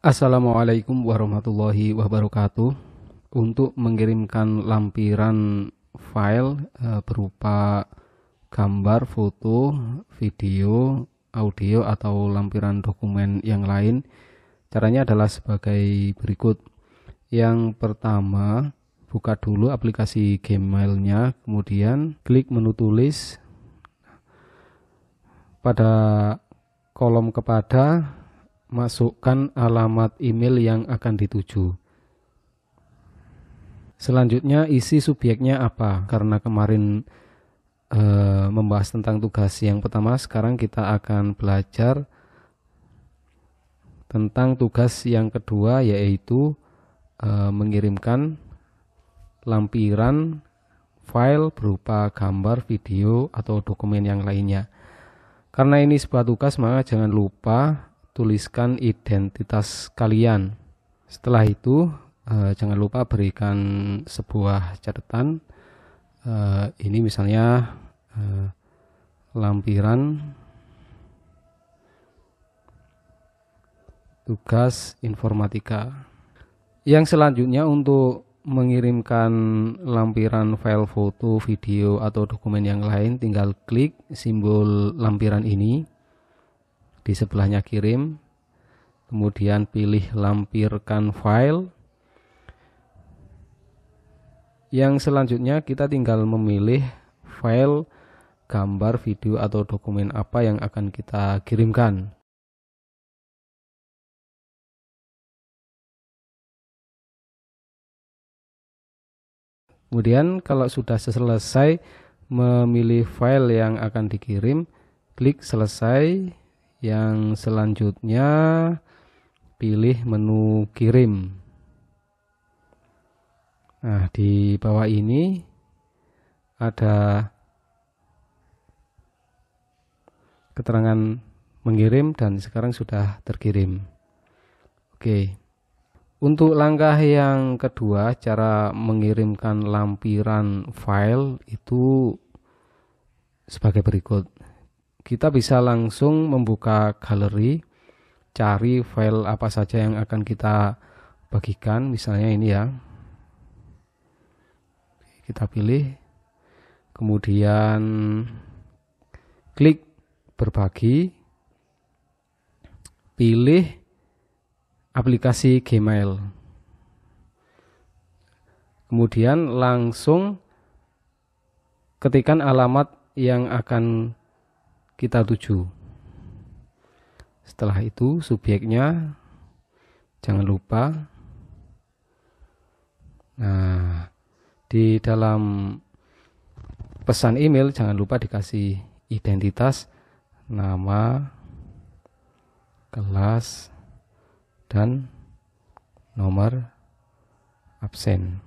Assalamualaikum warahmatullahi wabarakatuh. Untuk mengirimkan lampiran file eh, berupa gambar, foto, video, audio atau lampiran dokumen yang lain, caranya adalah sebagai berikut. Yang pertama, buka dulu aplikasi Gmailnya, kemudian klik menu tulis pada kolom kepada masukkan alamat email yang akan dituju. Selanjutnya isi subjeknya apa? Karena kemarin e, membahas tentang tugas yang pertama, sekarang kita akan belajar tentang tugas yang kedua yaitu e, mengirimkan lampiran file berupa gambar, video, atau dokumen yang lainnya. Karena ini sebuah tugas, maka jangan lupa tuliskan identitas kalian. Setelah itu, eh, jangan lupa berikan sebuah catatan. Eh, ini misalnya eh, lampiran tugas informatika. Yang selanjutnya untuk mengirimkan lampiran file foto, video, atau dokumen yang lain, tinggal klik simbol lampiran ini di sebelahnya kirim kemudian pilih lampirkan file yang selanjutnya kita tinggal memilih file gambar video atau dokumen apa yang akan kita kirimkan Kemudian kalau sudah selesai memilih file yang akan dikirim, klik selesai, yang selanjutnya pilih menu kirim nah di bawah ini ada keterangan mengirim dan sekarang sudah terkirim oke untuk langkah yang kedua cara mengirimkan lampiran file itu sebagai berikut kita bisa langsung membuka galeri, cari file apa saja yang akan kita bagikan, misalnya ini ya. Kita pilih, kemudian klik berbagi, pilih aplikasi Gmail. Kemudian langsung ketikan alamat yang akan kita tuju. Setelah itu subjeknya jangan lupa Nah, di dalam pesan email jangan lupa dikasih identitas nama, kelas dan nomor absen.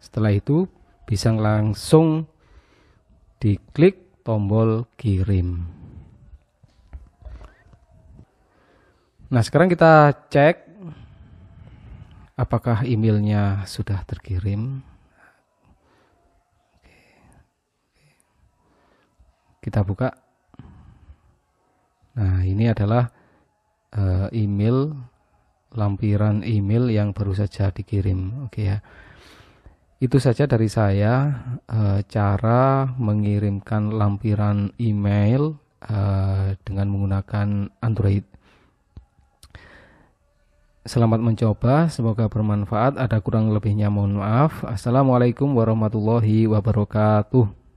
Setelah itu bisa langsung diklik tombol kirim. Nah, sekarang kita cek apakah emailnya sudah terkirim. Kita buka. Nah, ini adalah eh, email lampiran email yang baru saja dikirim. Oke ya. Itu saja dari saya eh, cara mengirimkan lampiran email eh, dengan menggunakan Android. Selamat mencoba, semoga bermanfaat. Ada kurang lebihnya mohon maaf. Assalamualaikum warahmatullahi wabarakatuh.